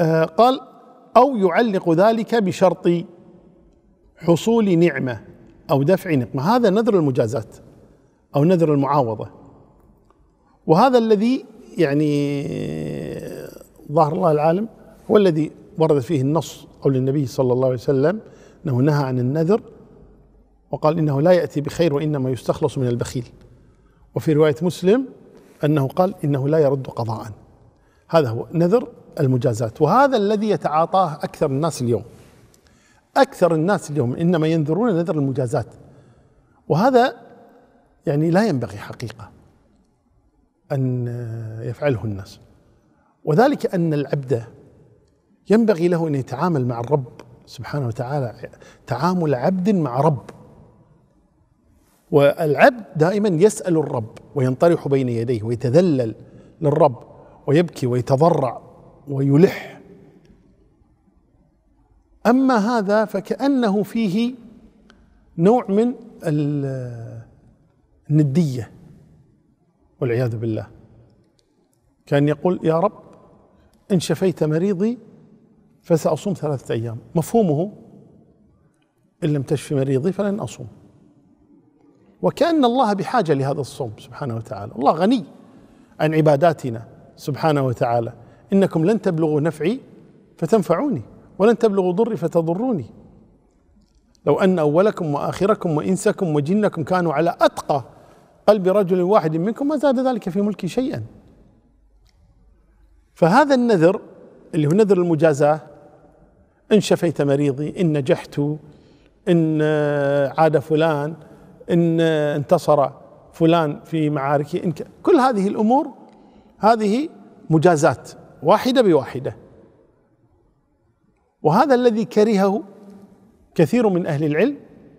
آه، قال أو يعلق ذلك بشرط حصول نعمة أو دفع نقمة هذا نذر المجازات أو نذر المعاوضة وهذا الذي يعني آه، ظهر الله العالم هو الذي ورد فيه النص أو للنبي صلى الله عليه وسلم أنه نهى عن النذر وقال إنه لا يأتي بخير وإنما يستخلص من البخيل وفي رواية مسلم أنه قال إنه لا يرد قضاء هذا هو نذر المجازات وهذا الذي يتعاطاه أكثر الناس اليوم أكثر الناس اليوم إنما ينذرون نذر المجازات وهذا يعني لا ينبغي حقيقة أن يفعله الناس وذلك أن العبد ينبغي له أن يتعامل مع الرب سبحانه وتعالى تعامل عبد مع رب والعبد دائما يسأل الرب وينطرح بين يديه ويتذلل للرب ويبكي ويتضرع ويلح أما هذا فكأنه فيه نوع من الندية والعياذ بالله كان يقول يا رب إن شفيت مريضي فسأصوم ثلاثة أيام مفهومه إن لم تشف مريضي فلن أصوم وكأن الله بحاجة لهذا الصوم سبحانه وتعالى الله غني عن عباداتنا سبحانه وتعالى إنكم لن تبلغوا نفعي فتنفعوني ولن تبلغوا ضري فتضروني لو أن أولكم وآخركم وإنسكم وجنكم كانوا على أتقى قلب رجل واحد منكم ما زاد ذلك في ملكي شيئا فهذا النذر اللي هو نذر المجازاة إن شفيت مريضي إن نجحت إن عاد فلان إن انتصر فلان في معاركه إن كل هذه الأمور هذه مجازات واحدة بواحدة وهذا الذي كرهه كثير من أهل العلم